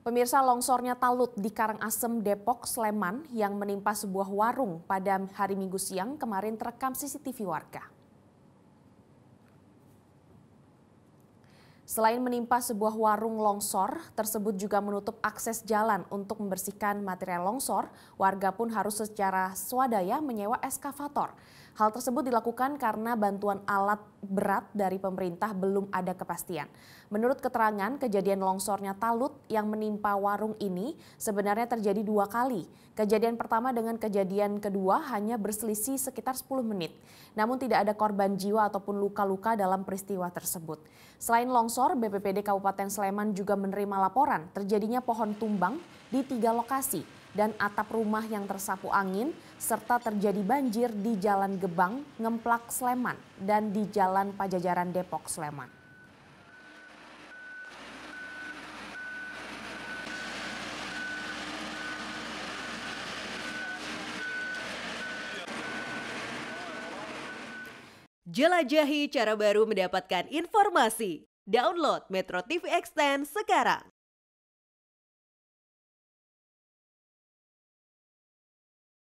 Pemirsa longsornya talut di Karangasem, Depok, Sleman yang menimpa sebuah warung pada hari Minggu siang kemarin terekam CCTV warga. Selain menimpa sebuah warung longsor, tersebut juga menutup akses jalan untuk membersihkan material longsor. Warga pun harus secara swadaya menyewa eskavator. Hal tersebut dilakukan karena bantuan alat berat dari pemerintah belum ada kepastian. Menurut keterangan, kejadian longsornya talut yang menimpa warung ini sebenarnya terjadi dua kali. Kejadian pertama dengan kejadian kedua hanya berselisih sekitar 10 menit. Namun tidak ada korban jiwa ataupun luka-luka dalam peristiwa tersebut. Selain longsor, BPPD Kabupaten Sleman juga menerima laporan terjadinya pohon tumbang di tiga lokasi dan atap rumah yang tersapu angin, serta terjadi banjir di Jalan Gebang, Ngemplak, Sleman, dan di Jalan Pajajaran Depok, Sleman. Jelajahi cara baru mendapatkan informasi. Download Metro TV Extend sekarang.